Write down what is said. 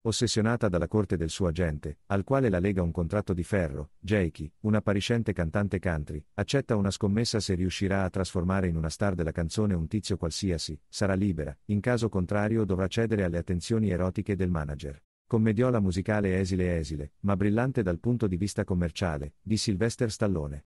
Ossessionata dalla corte del suo agente, al quale la lega un contratto di ferro, Jakey, un appariscente cantante country, accetta una scommessa se riuscirà a trasformare in una star della canzone un tizio qualsiasi, sarà libera, in caso contrario dovrà cedere alle attenzioni erotiche del manager. Commediola musicale esile esile, ma brillante dal punto di vista commerciale, di Sylvester Stallone.